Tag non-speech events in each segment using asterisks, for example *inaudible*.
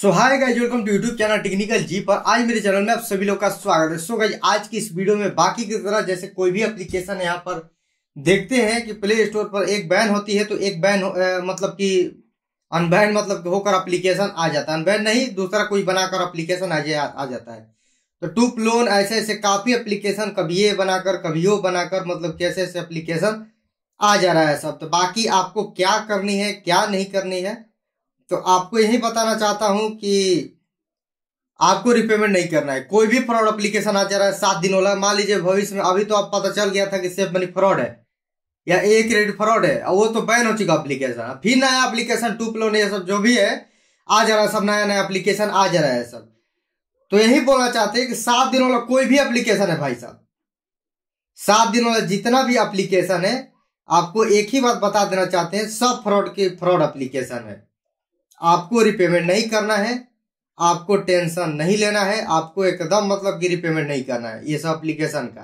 so hi guys welcome to YouTube channel technical जी पर आज मेरे चैनल में आप सभी लोग का स्वागत है सो so गाइज आज की इस वीडियो में बाकी की तरह जैसे कोई भी एप्लीकेशन यहाँ पर देखते हैं कि प्ले स्टोर पर एक बैन होती है तो एक बैन ए, मतलब कि अनबैन मतलब होकर एप्लीकेशन आ जाता है अनबैन नहीं दूसरा कोई बनाकर अप्लीकेशन आ, आ जाता है तो टूप लोन ऐसे ऐसे काफ़ी अप्लीकेशन कभी ये बनाकर कभी वो बनाकर मतलब कैसे ऐसे एप्लीकेशन आ जा रहा है सब तो बाकी आपको क्या करनी है क्या नहीं करनी है तो आपको यही बताना चाहता हूं कि आपको रिपेमेंट नहीं करना है कोई भी फ्रॉड एप्लीकेशन आ जा रहा है सात दिन वाला मान लीजिए भविष्य में अभी तो आप पता चल गया था कि सेफ मनी फ्रॉड है या ए क्रेडिट फ्रॉड है वो तो बैन हो चुका एप्लीकेशन फिर नया एप्लीकेशन टू प्लोन ये सब जो भी है आ जा रहा है सब नया नया एप्लीकेशन आ जा रहा है सब तो यही बोलना चाहते हैं कि सात दिन वाला कोई भी एप्लीकेशन है भाई साहब सात दिन वाला जितना भी एप्लीकेशन है आपको एक ही बात बता देना चाहते हैं सब फ्रॉड के फ्रॉड एप्लीकेशन है आपको रिपेमेंट नहीं करना है आपको टेंशन नहीं लेना है आपको एकदम मतलब कि रिपेमेंट नहीं करना है ये सब अप्लीकेशन का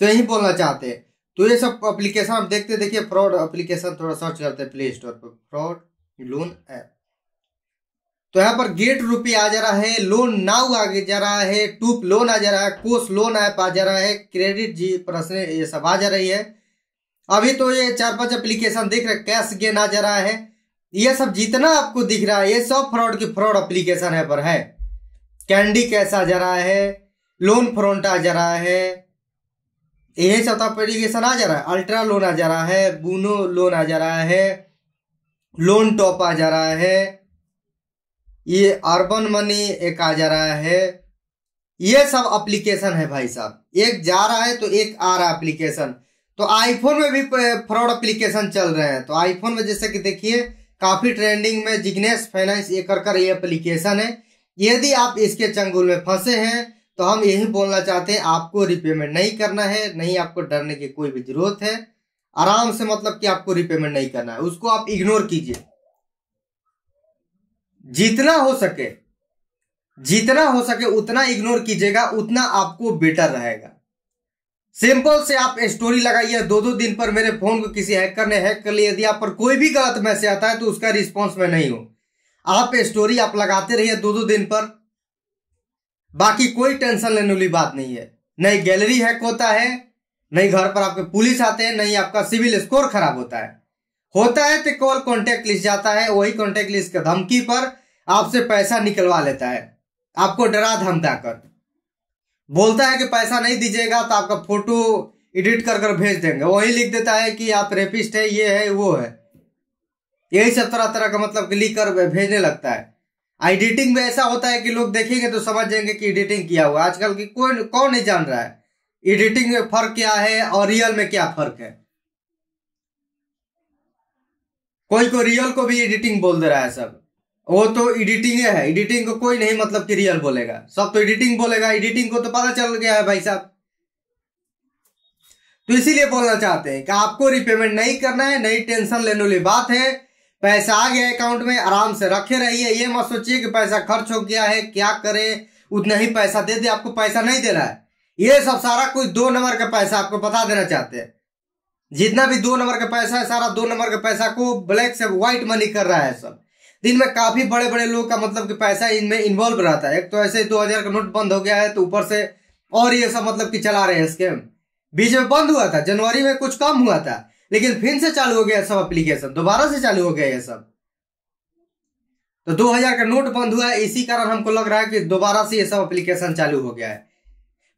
तो यही बोलना चाहते हैं तो ये सब अप्लीकेशन आप देखते देखिए फ्रॉड अप्लीकेशन थोड़ा सर्च करते हैं प्ले स्टोर पर फ्रॉड लोन ऐप तो यहाँ पर गेट रूपी आ जा रहा है लोन नाउ आ जा रहा है टूप लोन आ जा रहा है कोस लोन ऐप आ जा रहा है क्रेडिट जी प्रश्न ये सब आ जा रही है अभी तो ये चार पांच एप्लीकेशन देख रहे कैश गेन आ जा रहा है ये सब जितना आपको दिख रहा है ये सब फ्रॉड की फ्रॉड एप्लीकेशन है पर है कैंडी कैसा जा रहा है लोन फ्रॉन्ट आ जा रहा है यही सब तो एप्लीकेशन आ जा रहा है अल्ट्रा लोन आ जा रहा है बूनो लोन आ जा रहा है लोन टॉप आ जा रहा है ये अर्बन मनी एक आ जा रहा है ये सब एप्लीकेशन है भाई साहब एक जा रहा है तो एक आ रहा एप्लीकेशन तो आईफोन में भी फ्रॉड एप्लीकेशन चल रहे हैं तो आईफोन में जैसे कि देखिए काफ़ी ट्रेंडिंग में जिग्नेस फाइनेंस एकर कर ये एप्लीकेशन है यदि आप इसके चंगुल में फंसे हैं तो हम यही बोलना चाहते हैं आपको रिपेमेंट नहीं करना है नहीं आपको डरने की कोई भी जरूरत है आराम से मतलब कि आपको रिपेमेंट नहीं करना है उसको आप इग्नोर कीजिए जितना हो सके जितना हो सके उतना इग्नोर कीजिएगा उतना आपको बेटर रहेगा सिंपल से आप स्टोरी लगाइए दो दो दिन पर मेरे फोन को किसी हैकर ने हैक कर लिया यदि आप पर कोई भी गलत मैसेज आता है तो उसका रिस्पॉन्स मैं नहीं हूं आप स्टोरी आप लगाते रहिए दो दो दिन पर बाकी कोई टेंशन लेने वाली बात नहीं है नहीं गैलरी हैक होता है नहीं घर पर आपके पुलिस आते हैं नहीं आपका सिविल स्कोर खराब होता है होता है तो कॉल कॉन्टेक्ट लिस्ट जाता है वही कॉन्टेक्ट लिस्ट के धमकी पर आपसे पैसा निकलवा लेता है आपको डरा धमका कर बोलता है कि पैसा नहीं दीजिएगा तो आपका फोटो एडिट कर कर भेज देंगे वही लिख देता है कि आप रेपिस्ट है ये है वो है यही सब तरह तरह का मतलब लिख कर भेजने लगता है एडिटिंग में ऐसा होता है कि लोग देखेंगे तो समझ जाएंगे कि एडिटिंग किया हुआ आजकल की कोई कौन नहीं जान रहा है एडिटिंग में फर्क क्या है और रियल में क्या फर्क है कोई को रियल को भी एडिटिंग बोल दे रहा है सब वो तो एडिटिंग है एडिटिंग को कोई नहीं मतलब कि रियल बोलेगा सब तो एडिटिंग बोलेगा एडिटिंग को तो पता चल गया है भाई साहब तो इसीलिए बोलना चाहते हैं कि आपको रिपेमेंट नहीं करना है नहीं टेंशन लेने वाली बात है पैसा आ गया अकाउंट में आराम से रखे रहिए ये मत सोचिए कि पैसा खर्च हो गया है क्या करे उतना ही पैसा दे दे आपको पैसा नहीं देना है ये सब सारा कुछ दो नंबर का पैसा आपको बता देना चाहते हैं जितना भी दो नंबर का पैसा है सारा दो नंबर का पैसा को ब्लैक से व्हाइट मनी कर रहा है सब दिन में काफी बड़े बड़े लोग का मतलब कि पैसा इनमें इन्वॉल्व रहता है एक तो ऐसे दो हजार का नोट बंद हो गया है तो ऊपर से और ये सब मतलब कि चला रहे हैं स्कैम बीच में बंद हुआ था जनवरी में कुछ कम हुआ था लेकिन फिर से चालू हो गया सब अप्लीकेशन दोबारा से चालू हो गया ये सब तो 2000 का नोट बंद हुआ है इसी कारण हमको लग रहा है कि दोबारा से ये सब अप्लीकेशन चालू हो गया है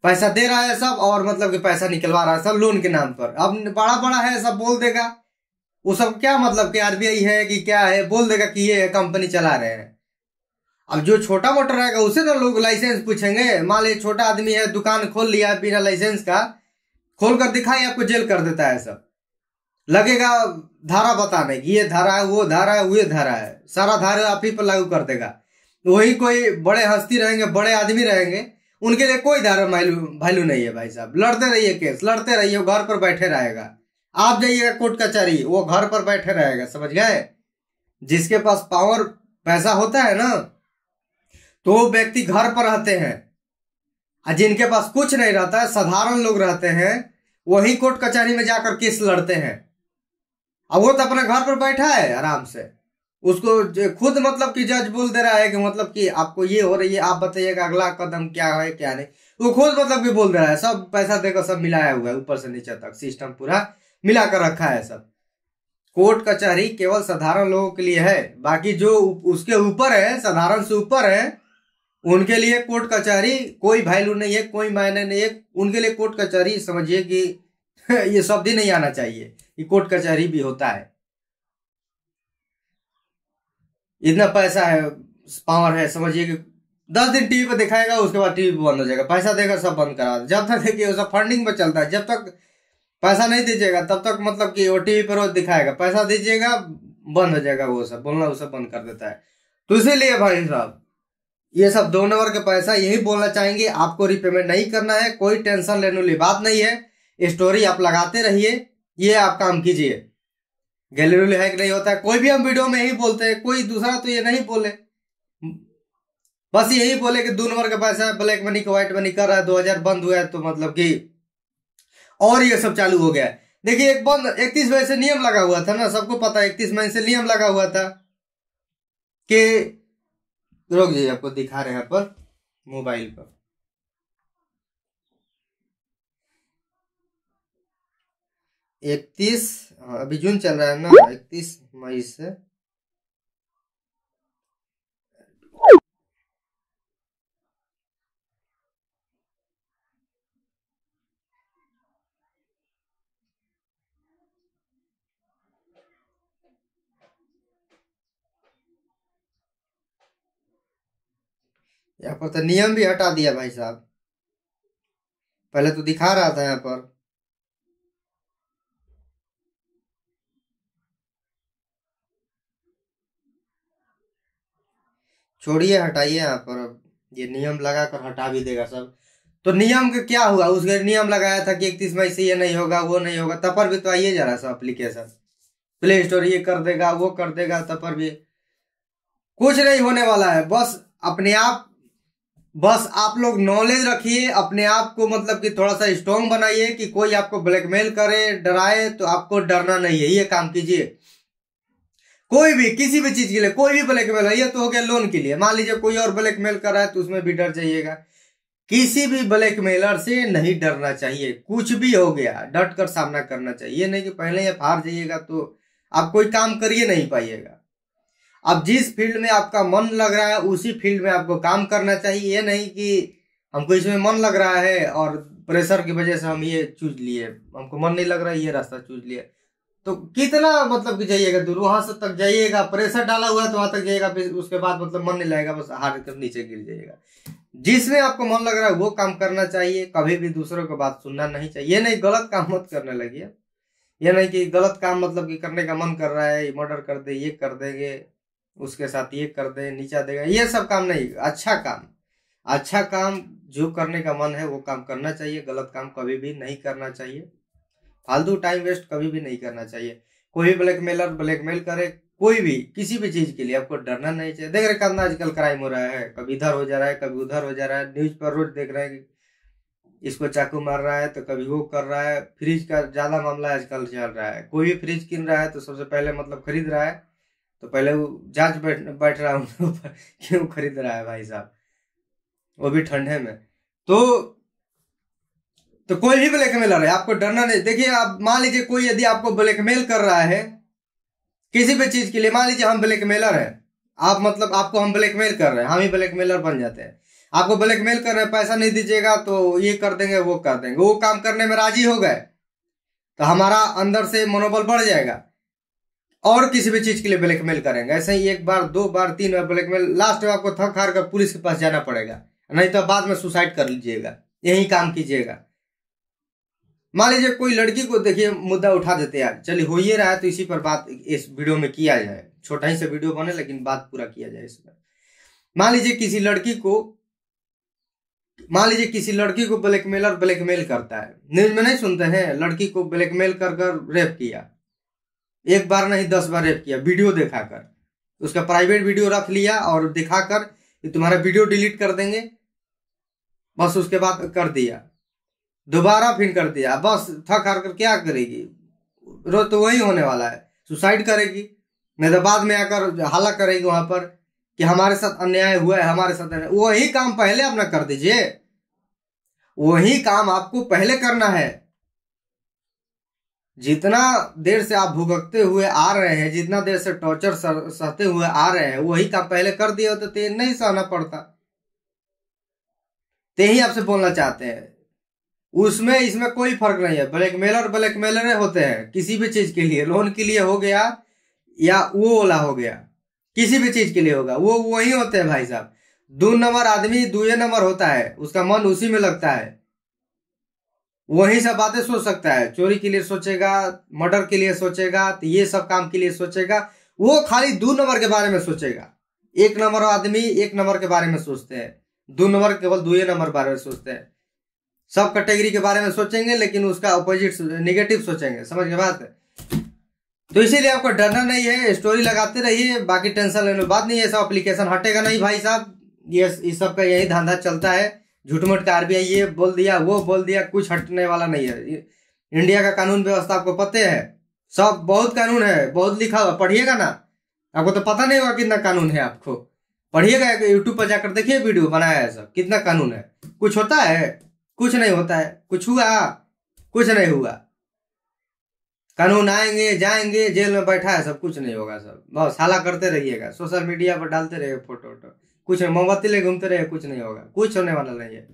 पैसा दे रहा है सब और मतलब कि पैसा निकलवा रहा है सब लोन के नाम पर अब बड़ा बड़ा है सब बोल देगा वो सब क्या मतलब कि आरबीआई है कि क्या है बोल देगा कि ये कंपनी चला रहे हैं अब जो छोटा मोटा रहेगा उसे ना तो लोग लाइसेंस पूछेंगे मान ली छोटा आदमी है दुकान खोल लिया बिना लाइसेंस का खोल कर दिखाई आपको जेल कर देता है सब लगेगा धारा बताने की ये धारा है वो धारा है वो धारा है सारा धारा आप ही पर लागू कर देगा वही कोई बड़े हस्ती रहेंगे बड़े आदमी रहेंगे उनके लिए कोई धारा वैल्यू नहीं है भाई साहब लड़ते रहिए केस लड़ते रहिए घर पर बैठे रहेगा आप जाइएगा कोर्ट कचहरी वो घर पर बैठे रहेगा समझ गए जिसके पास पावर पैसा होता है ना तो व्यक्ति घर पर रहते हैं और जिनके पास कुछ नहीं रहता है साधारण लोग रहते हैं वही कोर्ट कचहरी में जाकर केस लड़ते हैं अब वो तो अपने घर पर बैठा है आराम से उसको खुद मतलब कि जज बोल दे रहा है कि मतलब कि आपको ये हो रही है आप बताइएगा अगला कदम क्या है क्या नहीं वो खुद मतलब कि बोल दे रहा है सब पैसा देकर सब मिलाया हुआ है ऊपर से नीचे तक सिस्टम पूरा मिलाकर रखा है सब कोर्ट कचहरी केवल साधारण लोगों के लिए है बाकी जो उसके ऊपर है साधारण से ऊपर है उनके लिए कोर्ट कचहरी कोई वैल्यू नहीं है कोई मायने नहीं है उनके लिए कोर्ट कचहरी समझिए कि *laughs* ये शब्द ही नहीं आना चाहिए कि कोर्ट कचहरी भी होता है इतना पैसा है पावर है समझिए कि दस दिन टीवी पर दिखाएगा उसके बाद टीवी बंद हो जाएगा पैसा देगा सब बंद करा जब तक देखिए फंडिंग पर चलता है जब तक पैसा नहीं दीजिएगा तब तक मतलब कि ओ पर वो दिखाएगा पैसा दीजिएगा बंद हो जाएगा वो सब बोलना उसे बंद कर देता है तो इसीलिए भाई साहब ये सब दो नंबर का पैसा यही बोलना चाहेंगे आपको रिपेमेंट नहीं करना है कोई टेंशन लेने वाली बात नहीं है स्टोरी आप लगाते रहिए ये आप काम कीजिए गैलरी हैक नहीं होता है कोई भी हम वीडियो में यही बोलते हैं कोई दूसरा तो ये नहीं बोले बस यही बोले कि दो नंबर का पैसा ब्लैक मनी को व्हाइट मनी कर रहा है दो हजार बंद हुआ है तो मतलब कि और ये सब चालू हो गया देखिए एक बंद इकतीस मई से नियम लगा हुआ था ना सबको पता है इकतीस मई से नियम लगा हुआ था कि रोक जी आपको दिखा रहे हैं पर मोबाइल पर इकतीस हाँ, अभी जून चल रहा है ना इकतीस मई से यहाँ पर तो नियम भी हटा दिया भाई साहब पहले तो दिखा रहा था यहाँ पर छोड़िए हटाइए यहाँ पर ये नियम लगा कर हटा भी देगा सब तो नियम का क्या हुआ उसके नियम लगाया था कि इकतीस मई से ये नहीं होगा वो नहीं होगा तब पर भी तो आइए जा रहा सब अप्लीकेशन प्ले स्टोर ये कर देगा वो कर देगा तब पर भी कुछ नहीं होने वाला है बस अपने आप बस आप लोग नॉलेज रखिए अपने आप को मतलब कि थोड़ा सा स्ट्रांग बनाइए कि कोई आपको ब्लैकमेल करे डराए तो आपको डरना नहीं है ये काम कीजिए कोई भी किसी भी चीज के लिए कोई भी ब्लैकमेल है ये तो हो गया लोन के लिए मान लीजिए कोई और ब्लैकमेल कर रहा है तो उसमें भी डर जाइएगा किसी भी ब्लैकमेलर से नहीं डरना चाहिए कुछ भी हो गया डट कर सामना करना चाहिए नहीं कि पहले आप हार जाइएगा तो आप कोई काम करिए नहीं पाइएगा अब जिस फील्ड में आपका मन लग रहा है उसी फील्ड में आपको काम करना चाहिए ये नहीं कि हमको इसमें मन लग रहा है और प्रेशर की वजह से हम ये चूज लिए हमको मन नहीं लग रहा है ये रास्ता चूज लिए तो कितना मतलब कि जाइएगा दूर वहां से तक जाइएगा प्रेशर डाला हुआ है तो वहां तक जाइएगा फिर उसके बाद मतलब मन नहीं लगेगा बस हार कर नीचे गिर जाइएगा जिसमें आपको मन लग रहा है वो काम करना चाहिए कभी भी दूसरों की बात सुनना नहीं चाहिए ये नहीं गलत काम मत करने लगी ये नहीं कि गलत काम मतलब कि करने का मन कर रहा है मर्डर कर दे ये कर देंगे उसके साथ ये कर दे नीचा देगा ये सब काम नहीं अच्छा काम अच्छा काम जो करने का मन है वो काम करना चाहिए गलत काम कभी भी नहीं करना चाहिए फालतू टाइम वेस्ट कभी भी नहीं करना चाहिए कोई भी ब्लैकमेलर ब्लैकमेल करे कोई भी किसी भी चीज के लिए आपको डरना नहीं चाहिए देख रहे करना आजकल क्राइम हो रहा है कभी इधर हो जा रहा है कभी उधर हो जा रहा है न्यूज पर रोज देख रहे हैं इसको चाकू मार रहा है तो कभी वो कर रहा है फ्रिज का ज्यादा मामला आजकल चल रहा है कोई भी फ्रिज किन रहा है तो सबसे पहले मतलब खरीद रहा है तो पहले वो जांच बैठ बैठ रहा उनके क्यों खरीद रहा है भाई साहब वो भी ठंडे में तो तो कोई भी ब्लैकमेल रहा है आपको डरना नहीं देखिए आप मान लीजिए कोई यदि आपको ब्लैकमेल कर रहा है किसी भी चीज के लिए मान लीजिए हम ब्लैकमेलर हैं आप मतलब आपको हम ब्लैकमेल कर रहे हैं हम ही ब्लैकमेलर बन जाते हैं आपको ब्लैकमेल कर रहे हैं पैसा नहीं दीजिएगा तो ये कर देंगे वो कर देंगे वो काम करने में राजी हो गए तो हमारा अंदर से मनोबल बढ़ जाएगा और किसी भी चीज के लिए ब्लैकमेल करेंगे ऐसे ही एक बार दो बार तीन बार ब्लैकमेल लास्ट में आपको थक हार कर पुलिस के पास जाना पड़ेगा नहीं तो बाद में सुसाइड कर लीजिएगा यही काम कीजिएगा मान लीजिए कोई लड़की को देखिए मुद्दा उठा देते यार चलिए हो ही रहा है तो इसी पर बात इस वीडियो में किया जाए छोटा ही से वीडियो बने लेकिन बात पूरा किया जाए इस पर मान लीजिए किसी लड़की को मान लीजिए किसी लड़की को ब्लैकमेलर ब्लैकमेल करता है न्यूज में नहीं सुनते हैं लड़की को ब्लैकमेल कर कर रेप किया एक बार नहीं दस बार रेप किया वीडियो देखा कर तो उसका प्राइवेट वीडियो रख लिया और दिखाकर कि तुम्हारा वीडियो डिलीट कर देंगे बस उसके बाद कर दिया दोबारा फिर कर दिया बस थक हार कर क्या करेगी रोज तो वही होने वाला है सुसाइड करेगी नहीं तो बाद में आकर हल्ला करेगी वहां पर कि हमारे साथ अन्याय हुआ है हमारे साथ अन्याय वही काम पहले आप ना कर दीजिए वही काम आपको पहले करना है जितना देर से आप भुगतते हुए आ रहे हैं जितना देर से टॉर्चर सहते हुए आ रहे हैं वही काम पहले कर दिए होते तो नहीं सहना पड़ता ते ही आपसे बोलना चाहते हैं उसमें इसमें कोई फर्क नहीं है ब्लैकमेलर ब्लैकमेलर होते हैं किसी भी चीज के लिए लोन के लिए हो गया या वो ओला हो गया किसी भी चीज के लिए होगा वो वही होते हैं भाई साहब दो नंबर आदमी दुए नंबर होता है उसका मन उसी में लगता है वही सब बातें सोच सकता है चोरी के लिए सोचेगा मर्डर के लिए सोचेगा तो ये सब काम के लिए सोचेगा वो खाली दो नंबर के बारे में सोचेगा एक नंबर आदमी एक नंबर के बारे में सोचते हैं दो नंबर केवल दो नंबर नंबर बारे में सोचते हैं सब कैटेगरी के बारे में सोचेंगे लेकिन उसका अपोजिट निगेटिव सोचेंगे समझ के बात तो इसीलिए आपको डरना नहीं है स्टोरी लगाते रहिए बाकी टेंशन लेने बात नहीं है सब अप्लीकेशन हटेगा नहीं भाई साहब ये इस सब का यही धंधा चलता है झूठ मूठ का आरबीआई ये बोल दिया वो बोल दिया कुछ हटने वाला नहीं है इंडिया का कानून व्यवस्था आपको पते है सब बहुत कानून है बहुत लिखा हुआ पढ़िएगा ना आपको तो पता नहीं होगा कितना कानून है आपको पढ़िएगा यूट्यूब पर जाकर देखिए वीडियो बनाया है सब कितना कानून है कुछ होता है कुछ नहीं होता है कुछ हुआ कुछ नहीं हुआ कानून आएंगे जाएंगे जेल में बैठा है सब कुछ नहीं होगा सब बहुत साला करते रहिएगा सोशल मीडिया पर डालते रहिएगा फोटो वोटो कुछ मोमबत्ती ले घूमते रहे कुछ नहीं होगा कुछ होने वाला नहीं है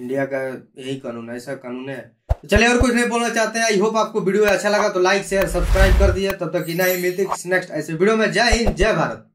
इंडिया का यही कानून है ऐसा कानून है तो चलिए और कुछ नहीं बोलना चाहते हैं आई होप आपको वीडियो अच्छा लगा तो लाइक शेयर सब्सक्राइब कर दिए तब तक इना ही मिलते नेक्स्ट ऐसे वीडियो में जय हिंद जय भारत